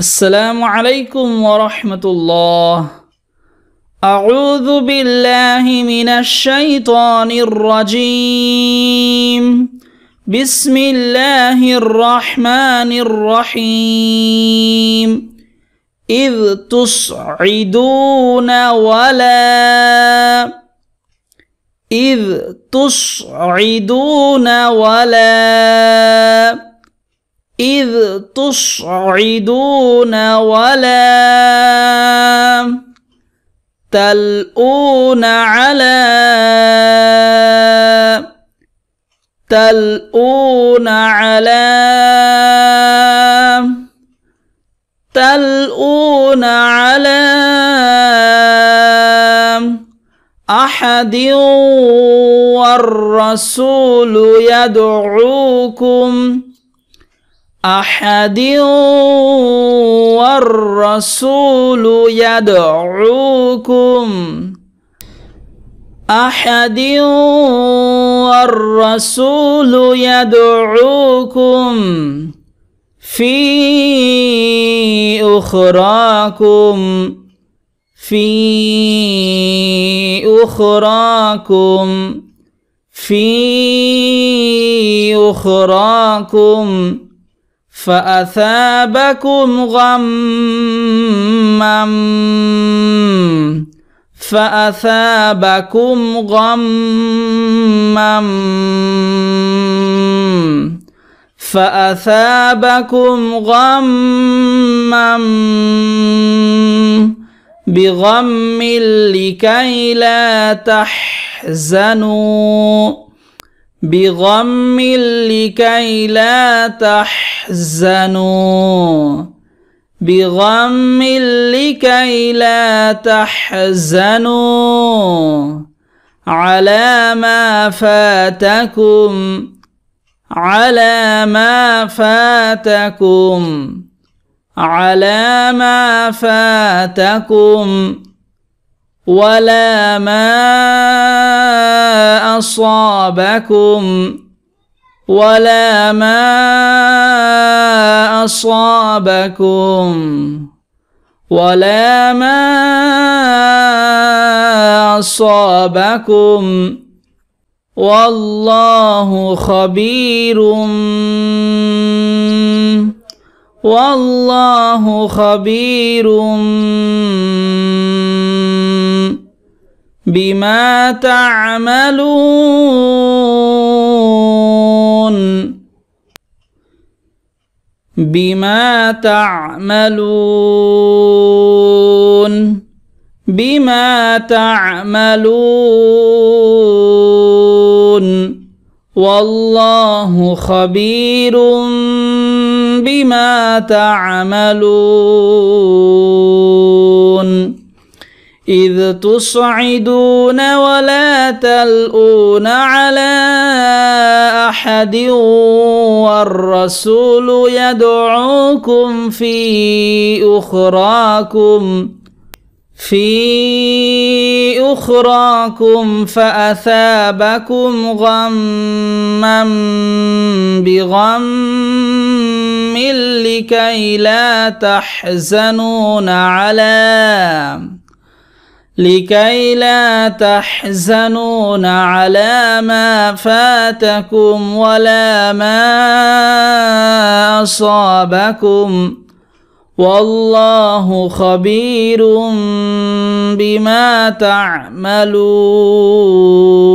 السلام عليكم ورحمة الله أعوذ بالله من الشيطان الرجيم بسم الله الرحمن الرحيم إذ تصعدون ولا إذ تصعدون ولا إذ تصعدون ولا تلؤون على تلؤون على تلؤون على أحد والرسول يدعوكم أحد والرسول يدعوكم أحد والرسول يدعوكم في أخراكم في أخراكم في أخراكم, في أخراكم فأثابكم غما فأثابكم غما فأثابكم غما بغم لكي لا تحزنوا بغم لكي لا تحزنوا تحزنوا بغم لكي لا تحزنوا على ما فاتكم على ما فاتكم على ما فاتكم ولا ما أصابكم ولا ما أصابكم ولا ما أصابكم والله خبير والله خبير بما تعملون بما تعملون بما تعملون والله خبير بما تعملون إذ تصعدون ولا تلؤون على أحد والرسول يدعوكم في أخراكم في أخراكم فأثابكم غما بغم لكي لا تحزنون على لكي لا تحزنون على ما فاتكم ولا ما اصابكم والله خبير بما تعملون